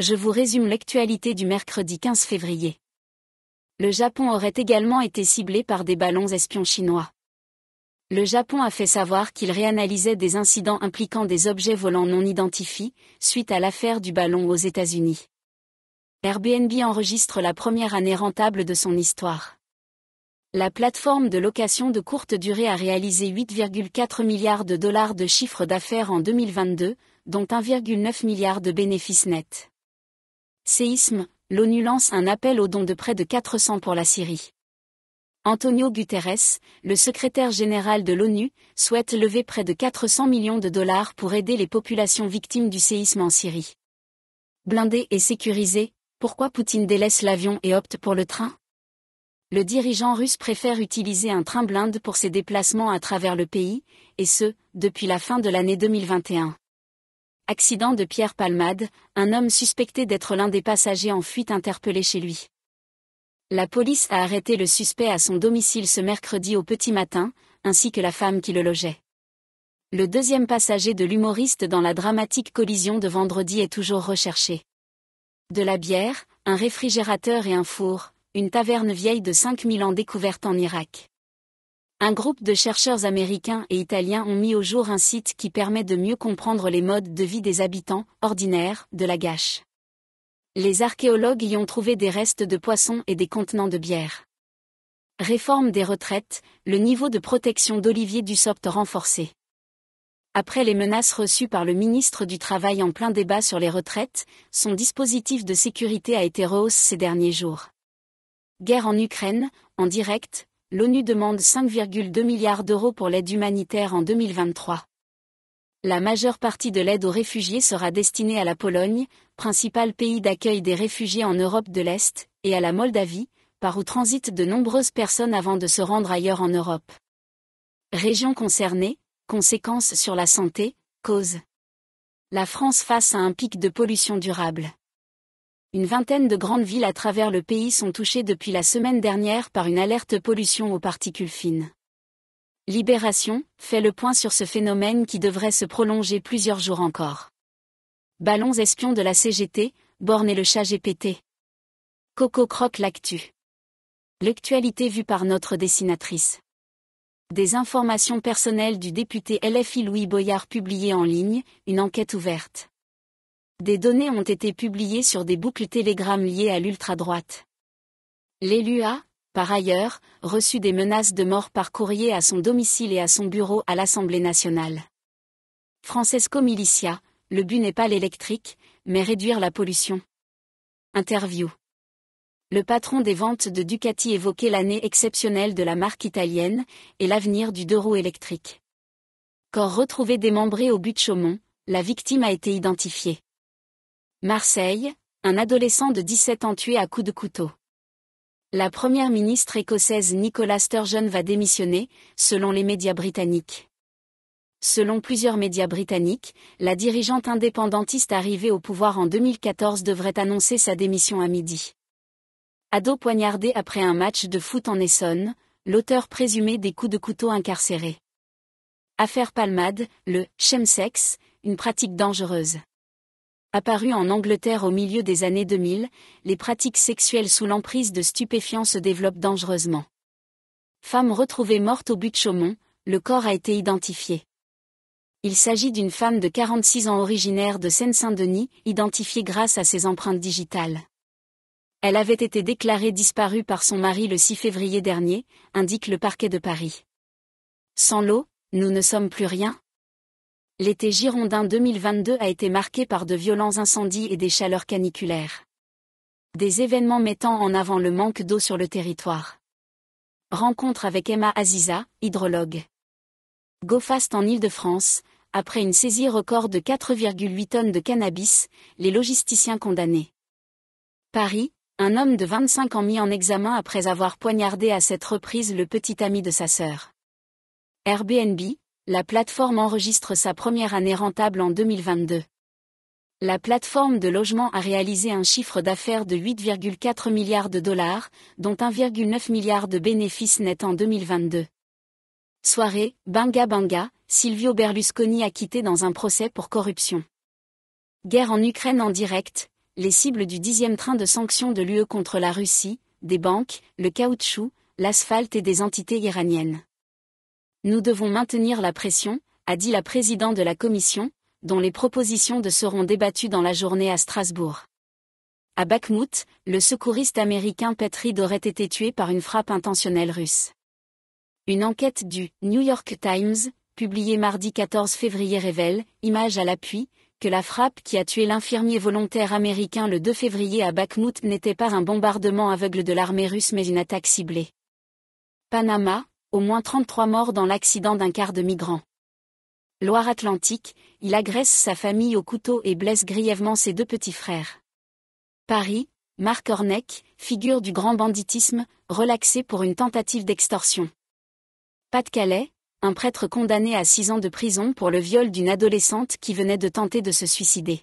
je vous résume l'actualité du mercredi 15 février. Le Japon aurait également été ciblé par des ballons espions chinois. Le Japon a fait savoir qu'il réanalysait des incidents impliquant des objets volants non identifiés, suite à l'affaire du ballon aux États-Unis. Airbnb enregistre la première année rentable de son histoire. La plateforme de location de courte durée a réalisé 8,4 milliards de dollars de chiffre d'affaires en 2022, dont 1,9 milliard de bénéfices nets. Séisme, l'ONU lance un appel aux dons de près de 400 pour la Syrie. Antonio Guterres, le secrétaire général de l'ONU, souhaite lever près de 400 millions de dollars pour aider les populations victimes du séisme en Syrie. Blindé et sécurisé, pourquoi Poutine délaisse l'avion et opte pour le train le dirigeant russe préfère utiliser un train blinde pour ses déplacements à travers le pays, et ce, depuis la fin de l'année 2021. Accident de Pierre Palmade, un homme suspecté d'être l'un des passagers en fuite interpellé chez lui. La police a arrêté le suspect à son domicile ce mercredi au petit matin, ainsi que la femme qui le logeait. Le deuxième passager de l'humoriste dans la dramatique collision de vendredi est toujours recherché. De la bière, un réfrigérateur et un four, une taverne vieille de 5000 ans découverte en Irak. Un groupe de chercheurs américains et italiens ont mis au jour un site qui permet de mieux comprendre les modes de vie des habitants, ordinaires, de la gâche. Les archéologues y ont trouvé des restes de poissons et des contenants de bière. Réforme des retraites, le niveau de protection d'Olivier Dussopt renforcé. Après les menaces reçues par le ministre du Travail en plein débat sur les retraites, son dispositif de sécurité a été rehausse ces derniers jours. Guerre en Ukraine, en direct, l'ONU demande 5,2 milliards d'euros pour l'aide humanitaire en 2023. La majeure partie de l'aide aux réfugiés sera destinée à la Pologne, principal pays d'accueil des réfugiés en Europe de l'Est, et à la Moldavie, par où transitent de nombreuses personnes avant de se rendre ailleurs en Europe. Régions concernées, conséquences sur la santé, causes. La France face à un pic de pollution durable une vingtaine de grandes villes à travers le pays sont touchées depuis la semaine dernière par une alerte pollution aux particules fines. Libération fait le point sur ce phénomène qui devrait se prolonger plusieurs jours encore. Ballons espions de la CGT, Borne et le chat GPT. Coco croque l'actu. L'actualité vue par notre dessinatrice. Des informations personnelles du député LFI Louis Boyard publiées en ligne, une enquête ouverte. Des données ont été publiées sur des boucles télégrammes liées à l'ultra-droite. L'élu a, par ailleurs, reçu des menaces de mort par courrier à son domicile et à son bureau à l'Assemblée nationale. Francesco Milicia, le but n'est pas l'électrique, mais réduire la pollution. Interview. Le patron des ventes de Ducati évoquait l'année exceptionnelle de la marque italienne et l'avenir du deux roues électrique. Corps retrouvé démembré au but de Chaumont, la victime a été identifiée. Marseille, un adolescent de 17 ans tué à coups de couteau. La première ministre écossaise Nicola Sturgeon va démissionner, selon les médias britanniques. Selon plusieurs médias britanniques, la dirigeante indépendantiste arrivée au pouvoir en 2014 devrait annoncer sa démission à midi. Ado poignardé après un match de foot en Essonne, l'auteur présumé des coups de couteau incarcéré. Affaire Palmade, le chemsex, une pratique dangereuse. Apparue en Angleterre au milieu des années 2000, les pratiques sexuelles sous l'emprise de stupéfiants se développent dangereusement. Femme retrouvée morte au but de Chaumont, le corps a été identifié. Il s'agit d'une femme de 46 ans originaire de Seine-Saint-Denis, identifiée grâce à ses empreintes digitales. Elle avait été déclarée disparue par son mari le 6 février dernier, indique le parquet de Paris. Sans l'eau, nous ne sommes plus rien L'été girondin 2022 a été marqué par de violents incendies et des chaleurs caniculaires. Des événements mettant en avant le manque d'eau sur le territoire. Rencontre avec Emma Aziza, hydrologue. GoFast en Île-de-France, après une saisie record de 4,8 tonnes de cannabis, les logisticiens condamnés. Paris, un homme de 25 ans mis en examen après avoir poignardé à cette reprise le petit ami de sa sœur. Airbnb, la plateforme enregistre sa première année rentable en 2022. La plateforme de logement a réalisé un chiffre d'affaires de 8,4 milliards de dollars, dont 1,9 milliard de bénéfices nets en 2022. Soirée, Banga Banga, Silvio Berlusconi a quitté dans un procès pour corruption. Guerre en Ukraine en direct, les cibles du dixième train de sanctions de l'UE contre la Russie, des banques, le caoutchouc, l'asphalte et des entités iraniennes. Nous devons maintenir la pression, a dit la présidente de la Commission, dont les propositions de seront débattues dans la journée à Strasbourg. À Bakhmout, le secouriste américain Petrid aurait été tué par une frappe intentionnelle russe. Une enquête du New York Times, publiée mardi 14 février, révèle, image à l'appui, que la frappe qui a tué l'infirmier volontaire américain le 2 février à Bakhmout n'était pas un bombardement aveugle de l'armée russe mais une attaque ciblée. Panama, au moins 33 morts dans l'accident d'un quart de migrant. Loire-Atlantique, il agresse sa famille au couteau et blesse grièvement ses deux petits frères. Paris, Marc Ornec, figure du grand banditisme, relaxé pour une tentative d'extorsion. Pas-de-Calais, un prêtre condamné à 6 ans de prison pour le viol d'une adolescente qui venait de tenter de se suicider.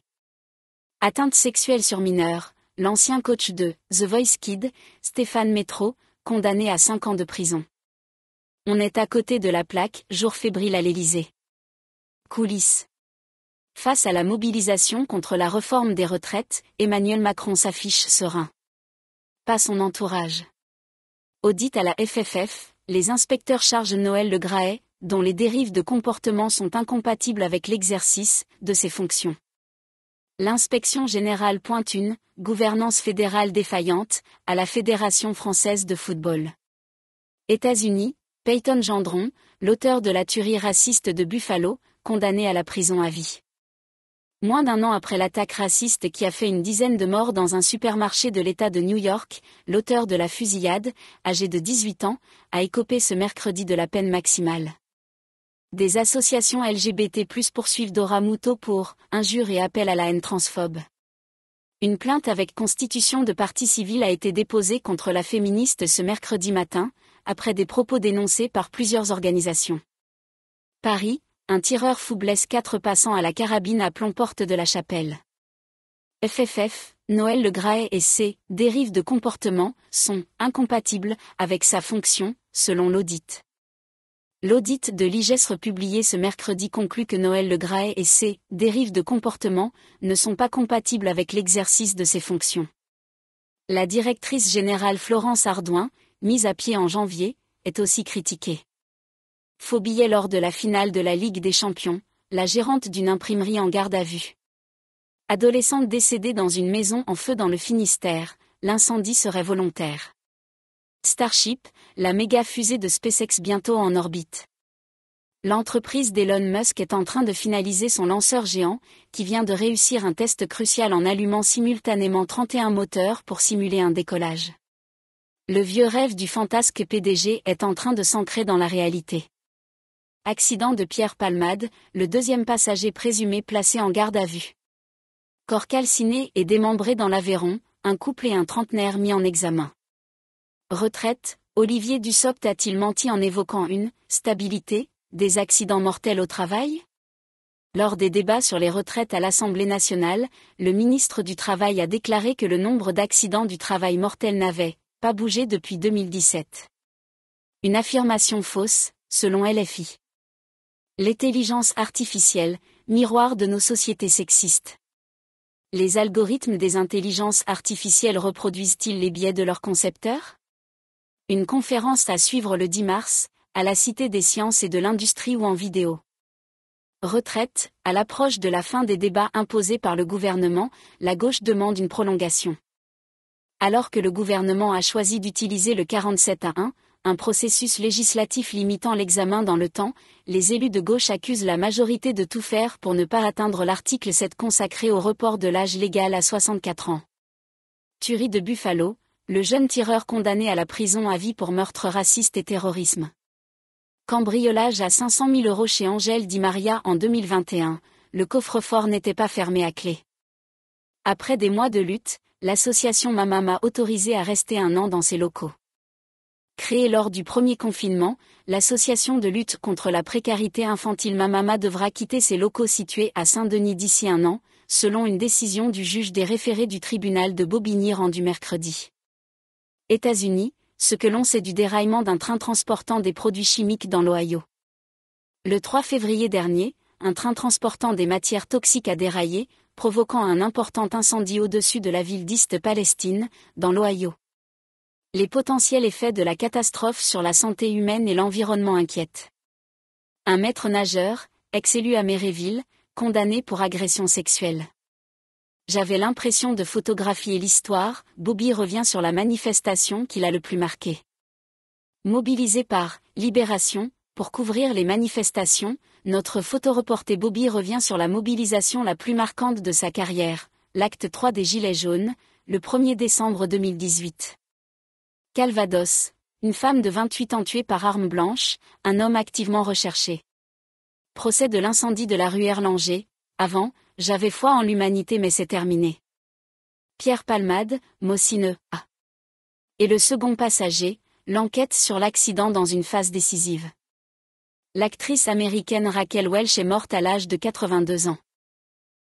Atteinte sexuelle sur mineur, l'ancien coach de The Voice Kid, Stéphane Métro, condamné à 5 ans de prison. On est à côté de la plaque, jour fébrile à l'Élysée. Coulisses. Face à la mobilisation contre la réforme des retraites, Emmanuel Macron s'affiche serein. Pas son entourage. Audit à la FFF, les inspecteurs chargent Noël Le Graet, dont les dérives de comportement sont incompatibles avec l'exercice de ses fonctions. L'inspection générale pointe une gouvernance fédérale défaillante à la Fédération française de football. États-Unis, Peyton Gendron, l'auteur de la tuerie raciste de Buffalo, condamné à la prison à vie. Moins d'un an après l'attaque raciste qui a fait une dizaine de morts dans un supermarché de l'État de New York, l'auteur de la fusillade, âgé de 18 ans, a écopé ce mercredi de la peine maximale. Des associations LGBT+ poursuivent Dora Muto pour injures et appel à la haine transphobe. Une plainte avec constitution de parti civile a été déposée contre la féministe ce mercredi matin, après des propos dénoncés par plusieurs organisations. Paris, un tireur fou blesse quatre passants à la carabine à plomb porte de la chapelle. FFF, Noël Le Graet et ses dérives de comportement sont incompatibles avec sa fonction, selon l'audit. L'audit de l'IGES publié ce mercredi conclut que Noël Le Graet et ses dérives de comportement ne sont pas compatibles avec l'exercice de ses fonctions. La directrice générale Florence Ardouin, mise à pied en janvier, est aussi critiquée. Faux billet lors de la finale de la Ligue des Champions, la gérante d'une imprimerie en garde à vue. Adolescente décédée dans une maison en feu dans le Finistère, l'incendie serait volontaire. Starship, la méga fusée de SpaceX bientôt en orbite. L'entreprise d'Elon Musk est en train de finaliser son lanceur géant, qui vient de réussir un test crucial en allumant simultanément 31 moteurs pour simuler un décollage. Le vieux rêve du fantasque PDG est en train de s'ancrer dans la réalité. Accident de Pierre Palmade, le deuxième passager présumé placé en garde à vue. Corps calciné et démembré dans l'Aveyron, un couple et un trentenaire mis en examen. Retraite, Olivier Dussopt a-t-il menti en évoquant une stabilité des accidents mortels au travail Lors des débats sur les retraites à l'Assemblée nationale, le ministre du Travail a déclaré que le nombre d'accidents du travail mortels n'avait pas bougé depuis 2017. Une affirmation fausse, selon LFI. L'intelligence artificielle, miroir de nos sociétés sexistes. Les algorithmes des intelligences artificielles reproduisent-ils les biais de leurs concepteurs Une conférence à suivre le 10 mars, à la Cité des sciences et de l'industrie ou en vidéo. Retraite, à l'approche de la fin des débats imposés par le gouvernement, la gauche demande une prolongation alors que le gouvernement a choisi d'utiliser le 47 à 1, un processus législatif limitant l'examen dans le temps, les élus de gauche accusent la majorité de tout faire pour ne pas atteindre l'article 7 consacré au report de l'âge légal à 64 ans. Tuerie de Buffalo, le jeune tireur condamné à la prison à vie pour meurtre raciste et terrorisme. Cambriolage à 500 000 euros chez Angèle Di Maria en 2021, le coffre-fort n'était pas fermé à clé. Après des mois de lutte, l'association Mamama autorisée à rester un an dans ses locaux. Créée lors du premier confinement, l'association de lutte contre la précarité infantile Mamama devra quitter ses locaux situés à Saint-Denis d'ici un an, selon une décision du juge des référés du tribunal de Bobigny rendue mercredi. États-Unis, ce que l'on sait du déraillement d'un train transportant des produits chimiques dans l'Ohio. Le 3 février dernier, un train transportant des matières toxiques a déraillé, provoquant un important incendie au-dessus de la ville d'East Palestine, dans l'Ohio. Les potentiels effets de la catastrophe sur la santé humaine et l'environnement inquiètent. Un maître nageur, ex-élu à Méréville, condamné pour agression sexuelle. J'avais l'impression de photographier l'histoire, Bobby revient sur la manifestation qui l'a le plus marqué. Mobilisé par Libération, pour couvrir les manifestations, notre photoreporté Bobby revient sur la mobilisation la plus marquante de sa carrière, l'acte 3 des Gilets jaunes, le 1er décembre 2018. Calvados, une femme de 28 ans tuée par arme blanche, un homme activement recherché. Procès de l'incendie de la rue Erlanger, avant, j'avais foi en l'humanité mais c'est terminé. Pierre Palmade, Mossineux. A. Et le second passager, l'enquête sur l'accident dans une phase décisive. L'actrice américaine Raquel Welch est morte à l'âge de 82 ans.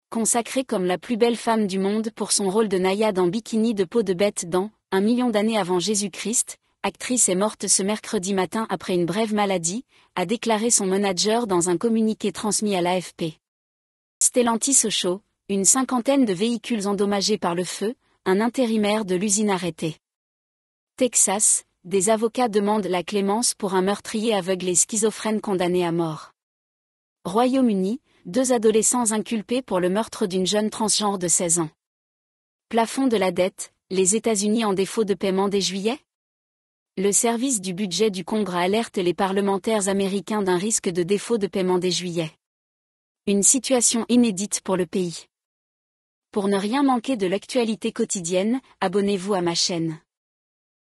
Consacrée comme la plus belle femme du monde pour son rôle de naïade en bikini de peau de bête dans Un million d'années avant Jésus-Christ, actrice est morte ce mercredi matin après une brève maladie, a déclaré son manager dans un communiqué transmis à l'AFP. Stellantis au une cinquantaine de véhicules endommagés par le feu, un intérimaire de l'usine arrêté. Texas, des avocats demandent la clémence pour un meurtrier aveugle et schizophrène condamné à mort. Royaume-Uni, deux adolescents inculpés pour le meurtre d'une jeune transgenre de 16 ans. Plafond de la dette, les États-Unis en défaut de paiement dès juillet Le service du budget du Congrès alerte les parlementaires américains d'un risque de défaut de paiement dès juillet. Une situation inédite pour le pays. Pour ne rien manquer de l'actualité quotidienne, abonnez-vous à ma chaîne.